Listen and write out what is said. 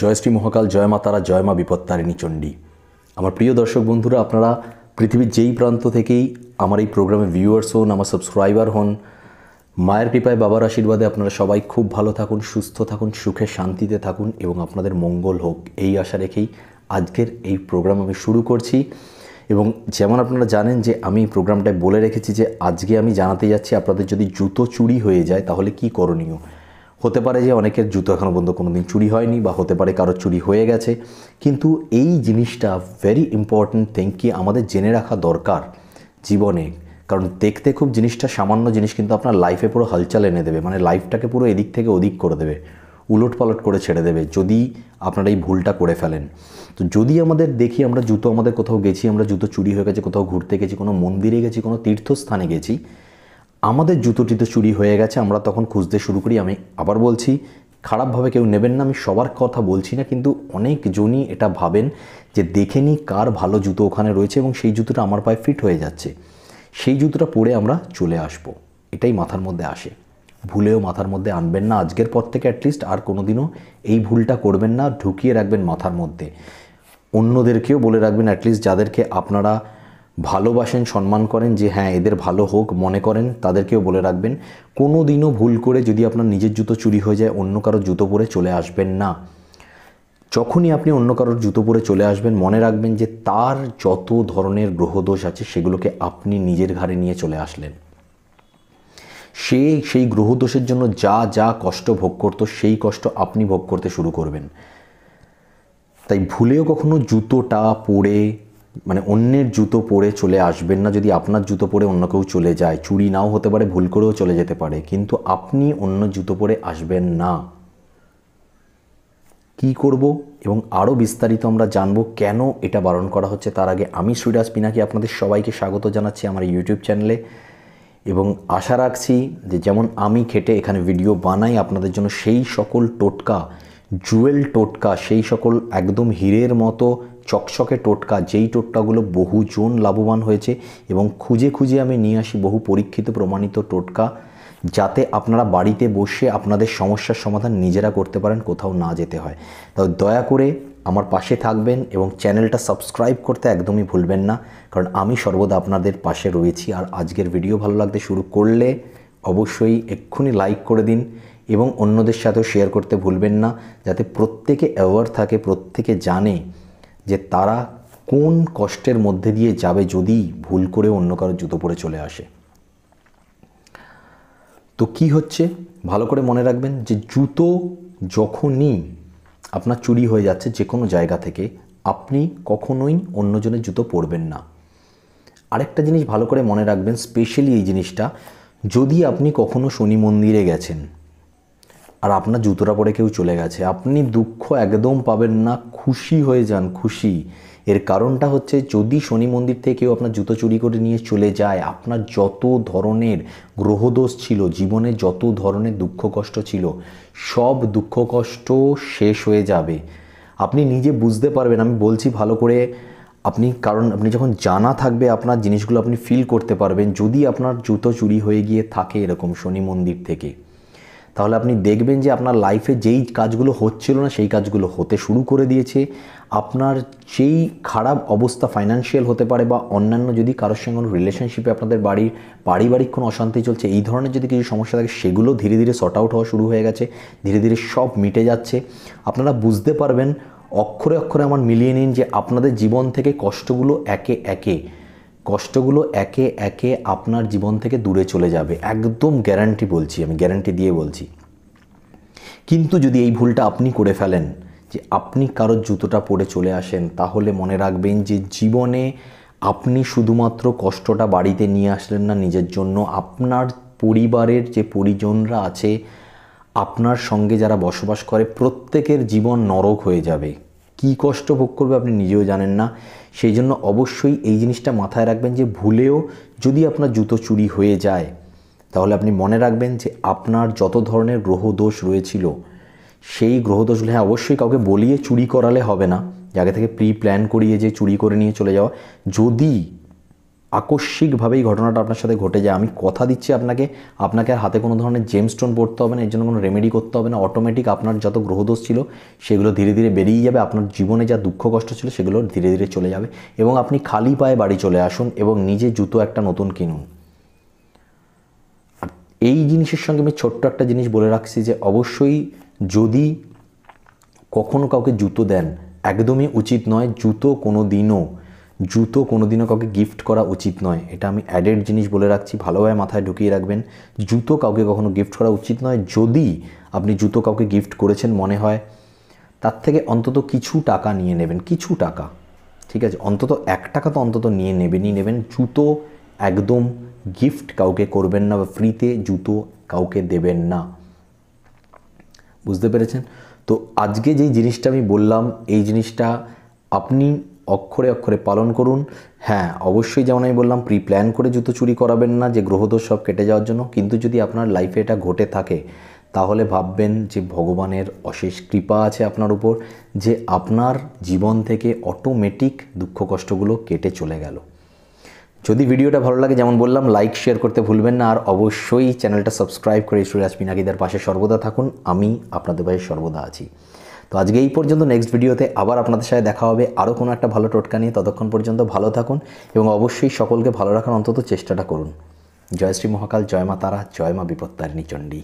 জয়শ্রী মহাকাল জয় মা তারা জয় মা বিপদ তারিণী চণ্ডী আমার প্রিয় দর্শক বন্ধুরা আপনারা পৃথিবীর যেই প্রান্ত থেকেই আমার এই প্রোগ্রামে ভিউয়ার্স হন আমার সাবস্ক্রাইবার হন মায়ের কৃপায় বাবার আশীর্বাদে আপনারা সবাই খুব ভালো থাকুন সুস্থ থাকুন সুখে শান্তিতে থাকুন এবং আপনাদের মঙ্গল হোক এই আশা রেখেই আজকের এই প্রোগ্রাম আমি শুরু করছি এবং যেমন আপনারা জানেন যে আমি প্রোগ্রামটায় বলে রেখেছি যে আজকে আমি জানাতে যাচ্ছি আপনাদের যদি জুতো চুরি হয়ে যায় তাহলে কি করণীয় হতে পারে যে অনেকের জুতো এখনও পর্যন্ত কোনো দিন চুরি হয়নি বা হতে পারে কারোর চুরি হয়ে গেছে কিন্তু এই জিনিসটা ভেরি ইম্পর্ট্যান্ট থিং কি আমাদের জেনে রাখা দরকার জীবনে কারণ দেখতে খুব জিনিসটা সামান্য জিনিস কিন্তু আপনার লাইফে পুরো হালচাল এনে দেবে মানে লাইফটাকে পুরো এদিক থেকে ওদিক করে দেবে উলট পালট করে ছেড়ে দেবে যদি আপনারা এই ভুলটা করে ফেলেন তো যদি আমাদের দেখি আমরা জুতো আমাদের কোথাও গেছি আমরা জুতো চুরি হয়ে গেছে কোথাও ঘুরতে গেছি কোনো মন্দিরে গেছি কোনো তীর্থস্থানে গেছি আমাদের জুতোটি তো চুরি হয়ে গেছে আমরা তখন খুঁজতে শুরু করি আমি আবার বলছি খারাপভাবে কেউ নেবেন না আমি সবার কথা বলছি না কিন্তু অনেকজনই এটা ভাবেন যে দেখে নিই কার ভালো জুতো ওখানে রয়েছে এবং সেই জুতোটা আমার পায়ে ফিট হয়ে যাচ্ছে সেই জুতোটা পরে আমরা চলে আসব। এটাই মাথার মধ্যে আসে ভুলেও মাথার মধ্যে আনবেন না আজকের পর থেকে অ্যাটলিস্ট আর কোনোদিনও এই ভুলটা করবেন না ঢুকিয়ে রাখবেন মাথার মধ্যে অন্যদেরকেও বলে রাখবেন অ্যাটলিস্ট যাদেরকে আপনারা ভালোবাসেন সম্মান করেন যে হ্যাঁ এদের ভালো হোক মনে করেন তাদেরকেও বলে রাখবেন কোনো দিনও ভুল করে যদি আপনার নিজের জুতো চুরি হয়ে যায় অন্য কারোর জুতো পরে চলে আসবেন না যখনই আপনি অন্য কারোর জুতো পরে চলে আসবেন মনে রাখবেন যে তার যত ধরনের গ্রহদোষ আছে সেগুলোকে আপনি নিজের ঘাড়ে নিয়ে চলে আসলেন সে সেই গ্রহদোষের জন্য যা যা কষ্ট ভোগ করতো সেই কষ্ট আপনি ভোগ করতে শুরু করবেন তাই ভুলেও কখনো জুতোটা পরে মানে অন্যের জুতো পরে চলে আসবেন না যদি আপনার জুতো পরে অন্য কেউ চলে যায় চুরি নাও হতে পারে ভুল করেও চলে যেতে পারে কিন্তু আপনি অন্য জুতো পরে আসবেন না কি করব এবং আরও বিস্তারিত আমরা জানব কেন এটা বারণ করা হচ্ছে তার আগে আমি শ্রীরাজ পিনাকি আপনাদের সবাইকে স্বাগত জানাচ্ছি আমার ইউটিউব চ্যানেলে এবং আশা রাখছি যে যেমন আমি খেটে এখানে ভিডিও বানাই আপনাদের জন্য সেই সকল টোটকা জুয়েল টোটকা সেই সকল একদম হীরের মতো চকচকে টোটকা যেই টোটকাগুলো বহুজন লাভবান হয়েছে এবং খুঁজে খুঁজে আমি নিয়ে আসি বহু পরীক্ষিত প্রমাণিত টোটকা যাতে আপনারা বাড়িতে বসে আপনাদের সমস্যার সমাধান নিজেরা করতে পারেন কোথাও না যেতে হয় তো দয়া করে আমার পাশে থাকবেন এবং চ্যানেলটা সাবস্ক্রাইব করতে একদমই ভুলবেন না কারণ আমি সর্বদা আপনাদের পাশে রয়েছি আর আজকের ভিডিও ভালো লাগতে শুরু করলে অবশ্যই এক্ষুনি লাইক করে দিন এবং অন্যদের সাথেও শেয়ার করতে ভুলবেন না যাতে প্রত্যেকে অ্যাওয়ার থাকে প্রত্যেকে জানে যে তারা কোন কষ্টের মধ্যে দিয়ে যাবে যদি ভুল করে অন্য কারো জুতো পরে চলে আসে তো কি হচ্ছে ভালো করে মনে রাখবেন যে জুতো যখনই আপনার চুরি হয়ে যাচ্ছে যে কোনো জায়গা থেকে আপনি কখনোই অন্যজনের জুতো পরবেন না আরেকটা জিনিস ভালো করে মনে রাখবেন স্পেশালি এই জিনিসটা যদি আপনি কখনো শনি মন্দিরে গেছেন আর আপনার জুতোটা পরে কেউ চলে গেছে আপনি দুঃখ একদম পাবেন না খুশি হয়ে যান খুশি এর কারণটা হচ্ছে যদি শনি মন্দির থেকে কেউ আপনার জুতো চুরি করে নিয়ে চলে যায় আপনার যত ধরনের গ্রহদোষ ছিল জীবনে যত ধরনের দুঃখ কষ্ট ছিল সব দুঃখ কষ্ট শেষ হয়ে যাবে আপনি নিজে বুঝতে পারবেন আমি বলছি ভালো করে আপনি কারণ আপনি যখন জানা থাকবে আপনার জিনিসগুলো আপনি ফিল করতে পারবেন যদি আপনার জুতো চুরি হয়ে গিয়ে থাকে এরকম শনি মন্দির থেকে তাহলে আপনি দেখবেন যে আপনার লাইফে যেই কাজগুলো হচ্ছিল না সেই কাজগুলো হতে শুরু করে দিয়েছে আপনার সেই খারাপ অবস্থা ফাইন্যান্সিয়াল হতে পারে বা অন্যান্য যদি কারোর সঙ্গে কোনো রিলেশনশিপে আপনাদের বাড়ির পারিবারিক কোনো অশান্তি চলছে এই ধরনের যদি কিছু সমস্যা থাকে সেগুলো ধীরে ধীরে শর্ট আউট হওয়া শুরু হয়ে গেছে ধীরে ধীরে সব মিটে যাচ্ছে আপনারা বুঝতে পারবেন অক্ষরে অক্ষরে আমার মিলিয়ে নিন যে আপনাদের জীবন থেকে কষ্টগুলো একে একে কষ্টগুলো একে একে আপনার জীবন থেকে দূরে চলে যাবে একদম গ্যারান্টি বলছি আমি গ্যারান্টি দিয়ে বলছি কিন্তু যদি এই ভুলটা আপনি করে ফেলেন যে আপনি কারোর জুতোটা পরে চলে আসেন তাহলে মনে রাখবেন যে জীবনে আপনি শুধুমাত্র কষ্টটা বাড়িতে নিয়ে আসলেন না নিজের জন্য আপনার পরিবারের যে পরিজনরা আছে আপনার সঙ্গে যারা বসবাস করে প্রত্যেকের জীবন নরক হয়ে যাবে কি কষ্ট ভোগ করবে আপনি নিজেও জানেন না সেই জন্য অবশ্যই এই জিনিসটা মাথায় রাখবেন যে ভুলেও যদি আপনার জুতো চুরি হয়ে যায় তাহলে আপনি মনে রাখবেন যে আপনার যত ধরনের গ্রহদোষ রয়েছিল সেই গ্রহদোষগুলো হ্যাঁ অবশ্যই কাউকে বলিয়ে চুরি করালে হবে না আগে থেকে প্রি প্ল্যান করিয়ে যে চুরি করে নিয়ে চলে যাওয়া যদি আকস্মিকভাবেই ঘটনাটা আপনার সাথে ঘটে যায় আমি কথা দিচ্ছি আপনাকে আপনাকে আর হাতে কোনো ধরনের জেমস্টোন পড়তে হবে না এর জন্য কোনো রেমেডি করতে হবে না অটোমেটিক আপনার যত গ্রহদোষ ছিল সেগুলো ধীরে ধীরে বেরিয়ে যাবে আপনার জীবনে যা দুঃখ কষ্ট ছিল সেগুলো ধীরে ধীরে চলে যাবে এবং আপনি খালি পায়ে বাড়ি চলে আসুন এবং নিজে জুতো একটা নতুন কিনুন এই জিনিসের সঙ্গে আমি ছোট্ট একটা জিনিস বলে রাখছি যে অবশ্যই যদি কখনো কাউকে জুতো দেন একদমই উচিত নয় জুতো কোনো দিনও জুতো কোনো দিনও কাউকে গিফট করা উচিত নয় এটা আমি অ্যাডেড জিনিস বলে রাখছি ভালোভাবে মাথায় ঢুকিয়ে রাখবেন জুতো কাউকে কখনো গিফট করা উচিত নয় যদি আপনি জুতো কাউকে গিফট করেছেন মনে হয় তার থেকে অন্তত কিছু টাকা নিয়ে নেবেন কিছু টাকা ঠিক আছে অন্তত এক টাকা তো অন্তত নিয়ে নেবেনই নেবেন জুতো একদম গিফট কাউকে করবেন না বা ফ্রিতে জুতো কাউকে দেবেন না বুঝতে পেরেছেন তো আজকে যেই জিনিসটা আমি বললাম এই জিনিসটা আপনি অক্ষরে অক্ষরে পালন করুন হ্যাঁ অবশ্যই যেমন আমি বললাম প্রি প্ল্যান করে জুতো চুরি করাবেন না যে গ্রহদোষ সব কেটে যাওয়ার জন্য কিন্তু যদি আপনার লাইফে এটা ঘটে থাকে তাহলে ভাববেন যে ভগবানের অশেষ কৃপা আছে আপনার উপর যে আপনার জীবন থেকে অটোমেটিক দুঃখ কষ্টগুলো কেটে চলে গেল যদি ভিডিওটা ভালো লাগে যেমন বললাম লাইক শেয়ার করতে ভুলবেন না আর অবশ্যই চ্যানেলটা সাবস্ক্রাইব করে সুরাজ পিনাকিদার পাশে সর্বদা থাকুন আমি আপনাদের পাশে সর্বদা আছি তো আজকে এই পর্যন্ত নেক্সট ভিডিওতে আবার আপনাদের সাথে দেখা হবে আরও কোনো একটা ভালো টোটকা নিয়ে ততক্ষণ পর্যন্ত ভালো থাকুন এবং অবশ্যই সকলকে ভালো রাখার অন্তত চেষ্টাটা করুন জয় শ্রী মহাকাল জয় মা তারা জয় মা বিপত্তারিণী চণ্ডী